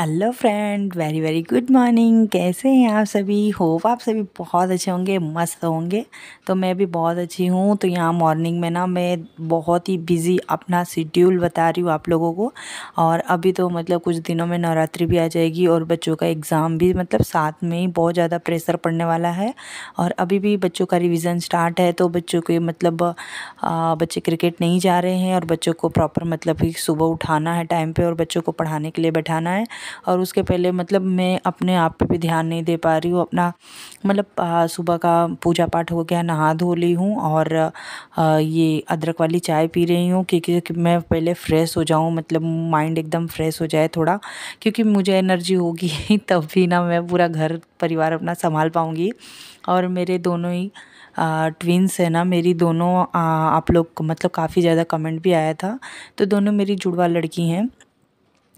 hello friend very very good morning कैसे हैं आप सभी होप आप सभी बहुत अच्छे होंगे मस्त होंगे तो मैं भी बहुत अच्छी हूँ तो यहाँ मॉर्निंग में ना मैं बहुत ही बिज़ी अपना शेड्यूल बता रही हूँ आप लोगों को और अभी तो मतलब कुछ दिनों में नवरात्रि भी आ जाएगी और बच्चों का एग्ज़ाम भी मतलब साथ में ही बहुत ज़्यादा प्रेशर पड़ने वाला है और अभी भी बच्चों का रिविज़न स्टार्ट है तो बच्चों के मतलब बच्चे क्रिकेट नहीं जा रहे हैं और बच्चों को प्रॉपर मतलब कि सुबह उठाना है टाइम पर और बच्चों को पढ़ाने के लिए बैठाना है और उसके पहले मतलब मैं अपने आप पे भी ध्यान नहीं दे पा रही हूँ अपना मतलब सुबह का पूजा पाठ हो गया नहा धो ली हूँ और ये अदरक वाली चाय पी रही हूँ क्योंकि मैं पहले फ़्रेश हो जाऊँ मतलब माइंड एकदम फ्रेश हो जाए थोड़ा क्योंकि मुझे एनर्जी होगी तब भी ना मैं पूरा घर परिवार अपना संभाल पाऊँगी और मेरे दोनों ही ट्विंस है ना मेरी दोनों आ, आप लोग मतलब काफ़ी ज़्यादा कमेंट भी आया था तो दोनों मेरी जुड़वा लड़की हैं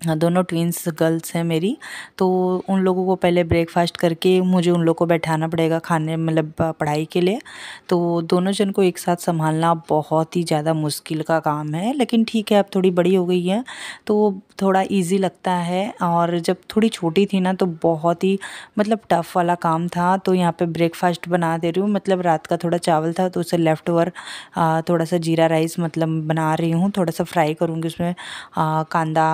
हाँ, दोनों ट्विंस गर्ल्स हैं मेरी तो उन लोगों को पहले ब्रेकफास्ट करके मुझे उन लोग को बैठाना पड़ेगा खाने मतलब पढ़ाई के लिए तो दोनों जन को एक साथ संभालना बहुत ही ज़्यादा मुश्किल का काम है लेकिन ठीक है अब थोड़ी बड़ी हो गई है तो थोड़ा इजी लगता है और जब थोड़ी छोटी थी ना तो बहुत ही मतलब टफ़ वाला काम था तो यहाँ पर ब्रेकफास्ट बना दे रही हूँ मतलब रात का थोड़ा चावल था तो उसे लेफ़्ट ओवर थोड़ा सा जीरा राइस मतलब बना रही हूँ थोड़ा सा फ्राई करूँगी उसमें कांदा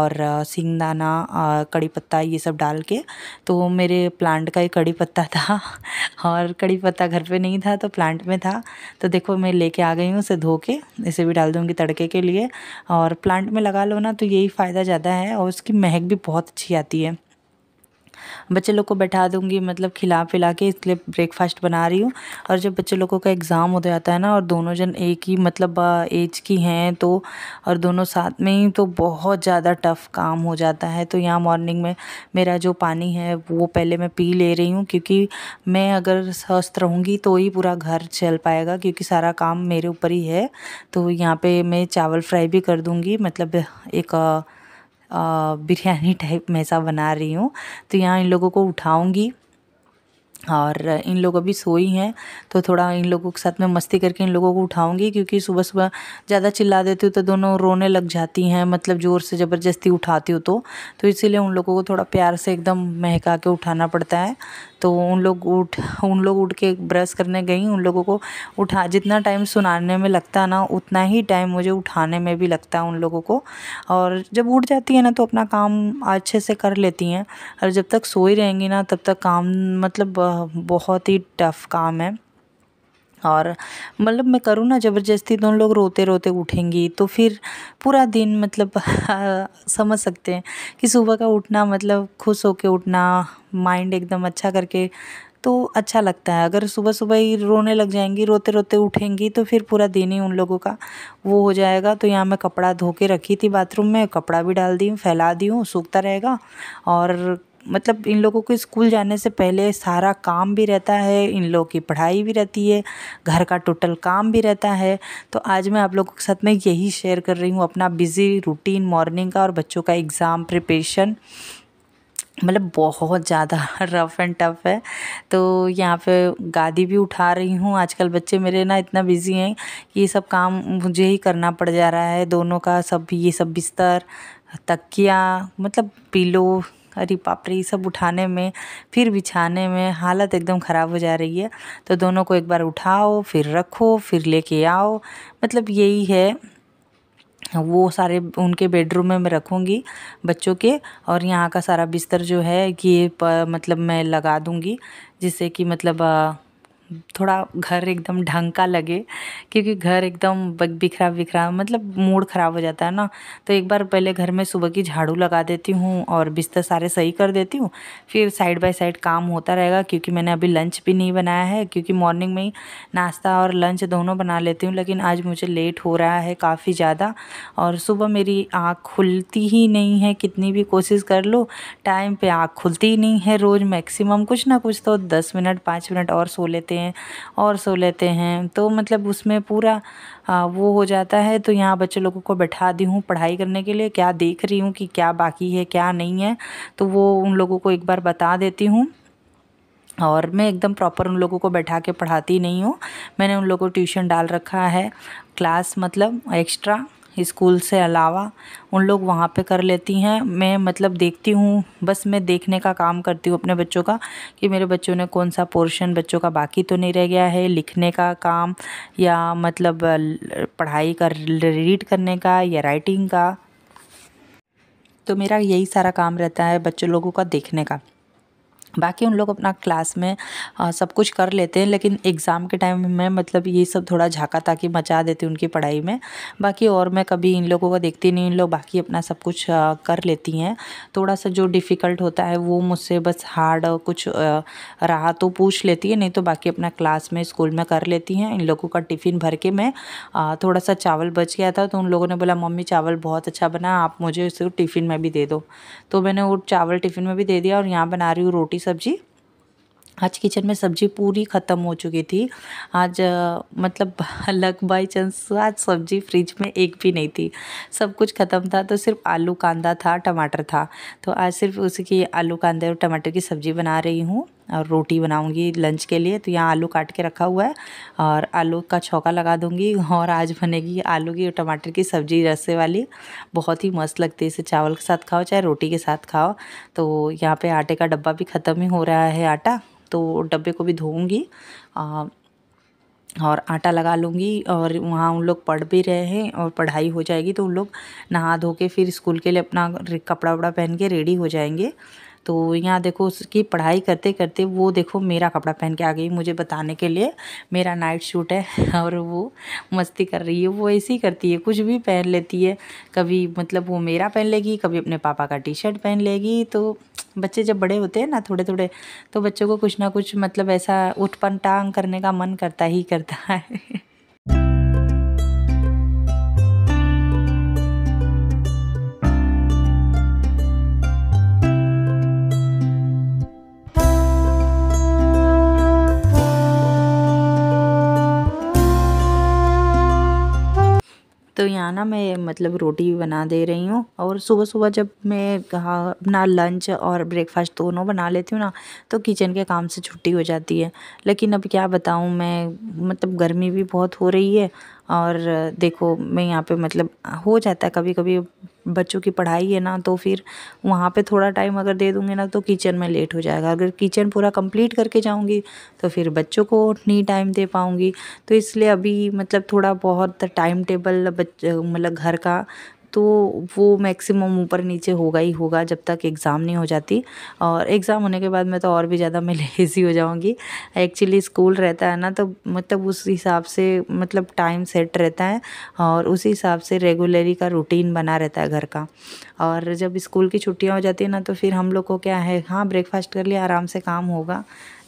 और सिंगदाना दाना कड़ी पत्ता ये सब डाल के तो मेरे प्लांट का ही कड़ी पत्ता था और कड़ी पत्ता घर पे नहीं था तो प्लांट में था तो देखो मैं लेके आ गई हूँ उसे धो के इसे भी डाल दूँगी तड़के के लिए और प्लांट में लगा लो ना तो यही फ़ायदा ज़्यादा है और उसकी महक भी बहुत अच्छी आती है बच्चे लोग को बैठा दूँगी मतलब खिला पिला के इसलिए ब्रेकफास्ट बना रही हूँ और जब बच्चे लोगों का एग्ज़ाम हो जाता है ना और दोनों जन एक ही मतलब एज की हैं तो और दोनों साथ में ही तो बहुत ज़्यादा टफ़ काम हो जाता है तो यहाँ मॉर्निंग में मेरा जो पानी है वो पहले मैं पी ले रही हूँ क्योंकि मैं अगर स्वस्थ रहूँगी तो ही पूरा घर चल पाएगा क्योंकि सारा काम मेरे ऊपर ही है तो यहाँ पर मैं चावल फ्राई भी कर दूँगी मतलब एक बिरयानी टाइप में बना रही हूँ तो यहाँ इन लोगों को उठाऊँगी और इन लोग अभी सोई हैं तो थोड़ा इन लोगों के साथ में मस्ती करके इन लोगों को उठाऊंगी क्योंकि सुबह सुबह ज़्यादा चिल्ला देती हूँ तो दोनों रोने लग जाती हैं मतलब ज़ोर से ज़बरदस्ती उठाती हूँ तो तो इसीलिए उन लोगों को थोड़ा प्यार से एकदम महका के उठाना पड़ता है तो उन लोग उठ उन लोग उठ के ब्रश करने गई उन लोगों को उठा जितना टाइम सुनाने में लगता ना उतना ही टाइम मुझे उठाने में भी लगता है उन लोगों को और जब उठ जाती है ना तो अपना काम अच्छे से कर लेती हैं और जब तक सोई रहेंगी ना तब तक काम मतलब बहुत ही टफ़ काम है और मतलब मैं करूँ ना ज़बरदस्ती दोनों तो लोग रोते रोते उठेंगी तो फिर पूरा दिन मतलब आ, समझ सकते हैं कि सुबह का उठना मतलब खुश होकर उठना माइंड एकदम अच्छा करके तो अच्छा लगता है अगर सुबह सुबह ही रोने लग जाएंगी रोते रोते उठेंगी तो फिर पूरा दिन ही उन लोगों का वो हो जाएगा तो यहाँ मैं कपड़ा धो के रखी थी बाथरूम में कपड़ा भी डाल दी फैला दी हूँ सूखता रहेगा और मतलब इन लोगों को स्कूल जाने से पहले सारा काम भी रहता है इन लोगों की पढ़ाई भी रहती है घर का टोटल काम भी रहता है तो आज मैं आप लोगों के साथ में यही शेयर कर रही हूँ अपना बिज़ी रूटीन मॉर्निंग का और बच्चों का एग्ज़ाम प्रिपरेशन मतलब बहुत ज़्यादा रफ़ एंड टफ है तो यहाँ पे गादी भी उठा रही हूँ आजकल बच्चे मेरे ना इतना बिज़ी हैं कि ये सब काम मुझे ही करना पड़ जा रहा है दोनों का सब ये सब बिस्तर तकिया मतलब पीलो अरे बाप रे ये सब उठाने में फिर बिछाने में हालत एकदम ख़राब हो जा रही है तो दोनों को एक बार उठाओ फिर रखो फिर लेके आओ मतलब यही है वो सारे उनके बेडरूम में मैं रखूँगी बच्चों के और यहाँ का सारा बिस्तर जो है कि मतलब मैं लगा दूँगी जिससे कि मतलब थोड़ा घर एकदम ढंग का लगे क्योंकि घर एकदम बिखरा बिखरा मतलब मूड ख़राब हो जाता है ना तो एक बार पहले घर में सुबह की झाड़ू लगा देती हूँ और बिस्तर सारे सही कर देती हूँ फिर साइड बाय साइड काम होता रहेगा क्योंकि मैंने अभी लंच भी नहीं बनाया है क्योंकि मॉर्निंग में ही नाश्ता और लंच दोनों बना लेती हूँ लेकिन आज मुझे लेट हो रहा है काफ़ी ज़्यादा और सुबह मेरी आँख खुलती ही नहीं है कितनी भी कोशिश कर लो टाइम पर आँख खुलती ही नहीं है रोज़ मैक्सिमम कुछ ना कुछ तो दस मिनट पाँच मिनट और सो लेते हैं हैं और सो लेते हैं तो मतलब उसमें पूरा वो हो जाता है तो यहाँ बच्चे लोगों को बैठा दी हूँ पढ़ाई करने के लिए क्या देख रही हूँ कि क्या बाकी है क्या नहीं है तो वो उन लोगों को एक बार बता देती हूँ और मैं एकदम प्रॉपर उन लोगों को बैठा के पढ़ाती नहीं हूँ मैंने उन लोगों को ट्यूशन डाल रखा है क्लास मतलब एक्स्ट्रा स्कूल से अलावा उन लोग वहाँ पे कर लेती हैं मैं मतलब देखती हूँ बस मैं देखने का काम करती हूँ अपने बच्चों का कि मेरे बच्चों ने कौन सा पोर्शन बच्चों का बाकी तो नहीं रह गया है लिखने का काम या मतलब पढ़ाई का रीड करने का या राइटिंग का तो मेरा यही सारा काम रहता है बच्चों लोगों का देखने का बाकी उन लोग अपना क्लास में आ, सब कुछ कर लेते हैं लेकिन एग्ज़ाम के टाइम में मतलब ये सब थोड़ा झाका ताकि मचा देते उनकी पढ़ाई में बाकी और मैं कभी इन लोगों को देखती नहीं इन लोग बाकी अपना सब कुछ आ, कर लेती हैं थोड़ा सा जो डिफ़िकल्ट होता है वो मुझसे बस हार्ड कुछ रहा तो पूछ लेती है नहीं तो बाकी अपना क्लास में स्कूल में कर लेती हैं इन लोगों का टिफ़िन भर के मैं थोड़ा सा चावल बच गया था तो उन लोगों ने बोला मम्मी चावल बहुत अच्छा बना आप मुझे उसको टिफ़िन में भी दे दो तो मैंने वो चावल टिफ़िन में भी दे दिया और यहाँ बना रही हूँ रोटी सब्जी आज किचन में सब्जी पूरी ख़त्म हो चुकी थी आज मतलब लक बाई चांस आज सब्जी फ्रिज में एक भी नहीं थी सब कुछ ख़त्म था तो सिर्फ आलू कांदा था टमाटर था तो आज सिर्फ उसकी आलू कांदे और टमाटर की सब्ज़ी बना रही हूँ और रोटी बनाऊंगी लंच के लिए तो यहाँ आलू काट के रखा हुआ है और आलू का छौका लगा दूंगी और आज बनेगी आलू की टमाटर की सब्ज़ी रस्से वाली बहुत ही मस्त लगती है इसे चावल के साथ खाओ चाहे रोटी के साथ खाओ तो यहाँ पे आटे का डब्बा भी ख़त्म ही हो रहा है आटा तो डब्बे को भी धोऊँगी और आटा लगा लूँगी और वहाँ उन लोग पढ़ भी रहे हैं और पढ़ाई हो जाएगी तो उन लोग नहा धो के फिर स्कूल के लिए अपना कपड़ा वपड़ा पहन के रेडी हो जाएंगे तो यहाँ देखो उसकी पढ़ाई करते करते वो देखो मेरा कपड़ा पहन के आ गई मुझे बताने के लिए मेरा नाइट शूट है और वो मस्ती कर रही है वो ऐसे ही करती है कुछ भी पहन लेती है कभी मतलब वो मेरा पहन लेगी कभी अपने पापा का टी शर्ट पहन लेगी तो बच्चे जब बड़े होते हैं ना थोड़े थोड़े तो बच्चों को कुछ ना कुछ मतलब ऐसा उठपन टांग करने का मन करता ही करता है तो यहाँ ना मैं मतलब रोटी भी बना दे रही हूँ और सुबह सुबह जब मैं कहा अपना लंच और ब्रेकफास्ट दोनों बना लेती हूँ ना तो किचन के काम से छुट्टी हो जाती है लेकिन अब क्या बताऊँ मैं मतलब गर्मी भी बहुत हो रही है और देखो मैं यहाँ पे मतलब हो जाता है कभी कभी बच्चों की पढ़ाई है ना तो फिर वहाँ पे थोड़ा टाइम अगर दे दूँगी ना तो किचन में लेट हो जाएगा अगर किचन पूरा कंप्लीट करके जाऊँगी तो फिर बच्चों को नहीं टाइम दे पाऊँगी तो इसलिए अभी मतलब थोड़ा बहुत टाइम टेबल मतलब घर का तो वो मैक्सिमम ऊपर नीचे होगा ही होगा जब तक एग्ज़ाम नहीं हो जाती और एग्ज़ाम होने के बाद मैं तो और भी ज़्यादा मैं लेज़ी हो जाऊँगी एक्चुअली स्कूल रहता है ना तो मतलब उस हिसाब से मतलब टाइम सेट रहता है और उसी हिसाब से रेगुलरी का रूटीन बना रहता है घर का और जब स्कूल की छुट्टियाँ हो जाती है ना तो फिर हम लोग को क्या है हाँ ब्रेकफास्ट कर लिया आराम से काम होगा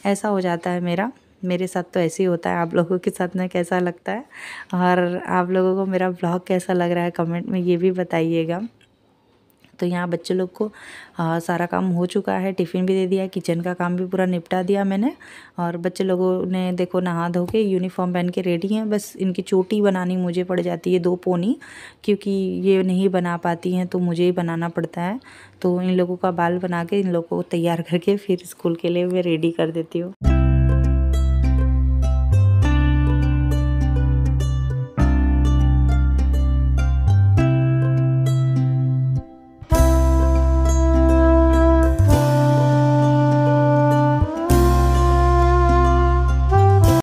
ऐसा हो जाता है मेरा मेरे साथ तो ऐसे ही होता है आप लोगों के साथ में कैसा लगता है और आप लोगों को मेरा ब्लॉग कैसा लग रहा है कमेंट में ये भी बताइएगा तो यहाँ बच्चे लोग को आ, सारा काम हो चुका है टिफ़िन भी दे दिया किचन का काम भी पूरा निपटा दिया मैंने और बच्चे लोगों ने देखो नहा धो के यूनिफॉर्म पहन के रेडी हैं बस इनकी चोटी बनानी मुझे पड़ जाती है दो पोनी क्योंकि ये नहीं बना पाती हैं तो मुझे ही बनाना पड़ता है तो इन लोगों का बाल बना के इन लोगों को तैयार करके फिर स्कूल के लिए मैं रेडी कर देती हूँ